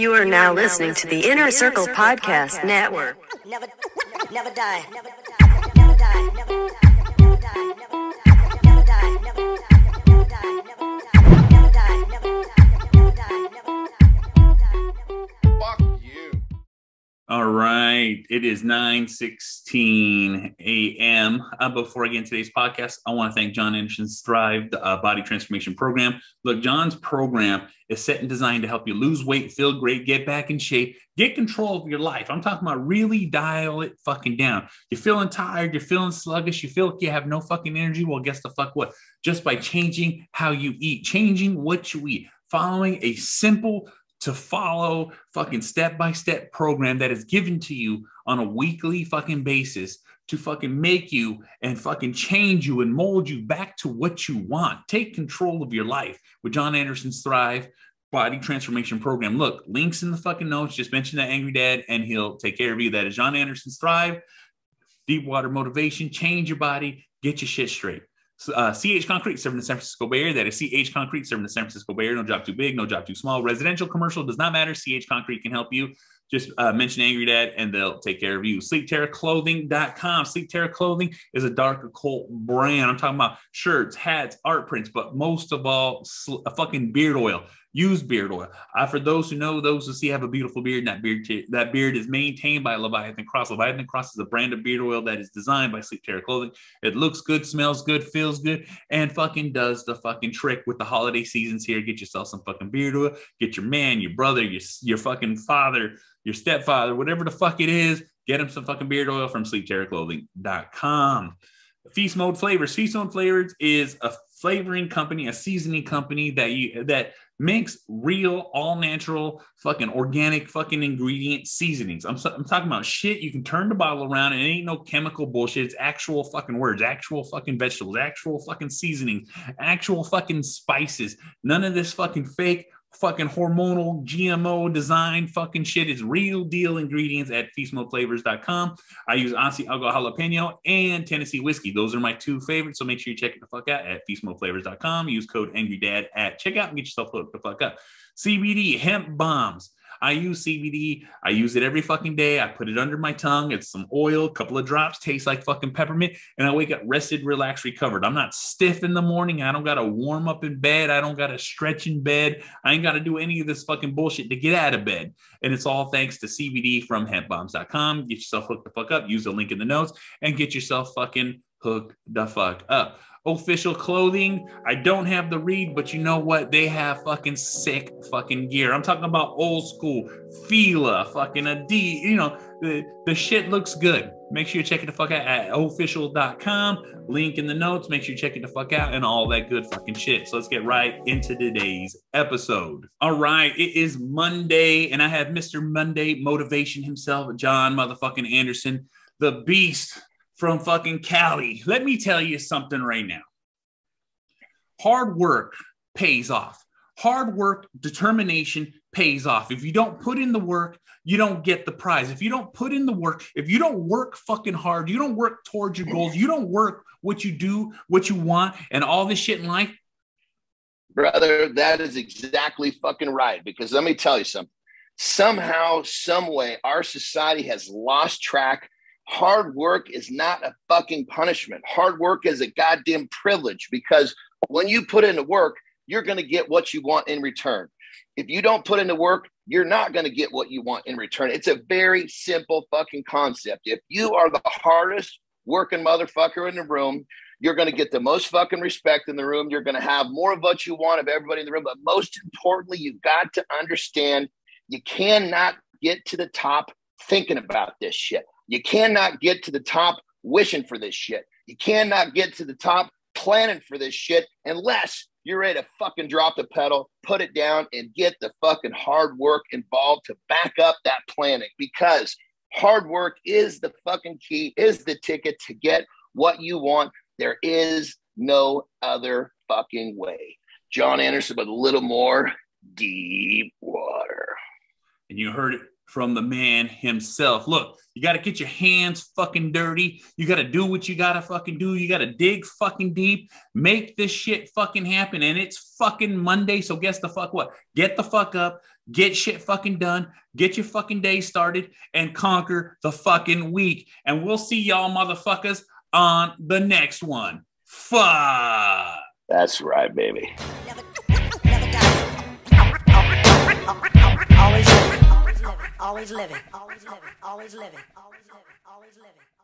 You are now listening to the Inner Circle Podcast Network. Never, never die. Never die. Never die. Never die. Never die. Never die. Never die. It is 9 16 a.m. Uh, before I get into today's podcast, I want to thank John Anderson's Thrive the, uh, Body Transformation Program. Look, John's program is set and designed to help you lose weight, feel great, get back in shape, get control of your life. I'm talking about really dial it fucking down. You're feeling tired, you're feeling sluggish, you feel like you have no fucking energy. Well, guess the fuck what? Just by changing how you eat, changing what you eat, following a simple to follow fucking step by step program that is given to you on a weekly fucking basis to fucking make you and fucking change you and mold you back to what you want. Take control of your life with John Anderson's Thrive Body Transformation Program. Look, links in the fucking notes. Just mention that angry dad and he'll take care of you. That is John Anderson's Thrive, Deep Water Motivation. Change your body, get your shit straight uh, CH Concrete serving the San Francisco Bay Area. That is CH Concrete serving the San Francisco Bay Area. No job too big, no job too small. Residential, commercial does not matter. CH Concrete can help you. Just uh, mention Angry Dad and they'll take care of you. SleekTerraClothing.com. Sleep Terra Clothing is a dark occult brand. I'm talking about shirts, hats, art prints, but most of all, sl- uh, fucking beard oil. Use beard oil. Uh, for those who know, those who see have a beautiful beard, and that beard that beard is maintained by Leviathan Cross. Leviathan Cross is a brand of beard oil that is designed by Sleep Terror Clothing. It looks good, smells good, feels good, and fucking does the fucking trick with the holiday seasons here. Get yourself some fucking beard oil. Get your man, your brother, your your fucking father, your stepfather, whatever the fuck it is. Get him some fucking beard oil from SleepTerrorClothing.com. Feast Mode Flavors. Feast Mode Flavors is a flavoring company, a seasoning company that you that makes real all natural fucking organic fucking ingredient seasonings. I'm, I'm talking about shit you can turn the bottle around and it ain't no chemical bullshit. It's actual fucking words, actual fucking vegetables, actual fucking seasonings, actual fucking spices. None of this fucking fake fucking hormonal GMO design fucking shit. It's real deal ingredients at feastmoflavors.com. I use Ansiago Jalapeno and Tennessee Whiskey. Those are my two favorites. So make sure you check it the fuck out at feastmoflavors.com. Use code Angry Dad at checkout and get yourself hooked the fuck up. CBD, hemp bombs I use CBD. I use it every fucking day. I put it under my tongue. It's some oil, couple of drops, tastes like fucking peppermint. And I wake up rested, relaxed, recovered. I'm not stiff in the morning. I don't got to warm up in bed. I don't got to stretch in bed. I ain't got to do any of this fucking bullshit to get out of bed. And it's all thanks to CBD from hempbombs.com. Get yourself hooked the fuck up. Use the link in the notes and get yourself fucking Hook the fuck up. Official clothing, I don't have the read, but you know what? They have fucking sick fucking gear. I'm talking about old school Fila, fucking a D, you know, the, the shit looks good. Make sure you check it the fuck out at official.com. Link in the notes. Make sure you check it the fuck out and all that good fucking shit. So let's get right into today's episode. All right, it is Monday, and I have Mr. Monday Motivation himself, John motherfucking Anderson, the beast, from fucking Cali. Let me tell you something right now. Hard work pays off. Hard work, determination pays off. If you don't put in the work, you don't get the prize. If you don't put in the work, if you don't work fucking hard, you don't work towards your goals, you don't work what you do, what you want, and all this shit in life. Brother, that is exactly fucking right. Because let me tell you something. Somehow, some way, our society has lost track Hard work is not a fucking punishment. Hard work is a goddamn privilege because when you put in the work, you're going to get what you want in return. If you don't put in the work, you're not going to get what you want in return. It's a very simple fucking concept. If you are the hardest working motherfucker in the room, you're going to get the most fucking respect in the room. You're going to have more of what you want of everybody in the room. But most importantly, you've got to understand you cannot get to the top thinking about this shit. You cannot get to the top wishing for this shit. You cannot get to the top planning for this shit unless you're ready to fucking drop the pedal, put it down, and get the fucking hard work involved to back up that planning because hard work is the fucking key, is the ticket to get what you want. There is no other fucking way. John Anderson, but a little more deep water. And you heard it from the man himself. Look, you got to get your hands fucking dirty. You got to do what you got to fucking do. You got to dig fucking deep. Make this shit fucking happen. And it's fucking Monday. So guess the fuck what? Get the fuck up. Get shit fucking done. Get your fucking day started and conquer the fucking week. And we'll see y'all motherfuckers on the next one. Fuck. That's right, baby always living, always living, always living, always living, always living, always living.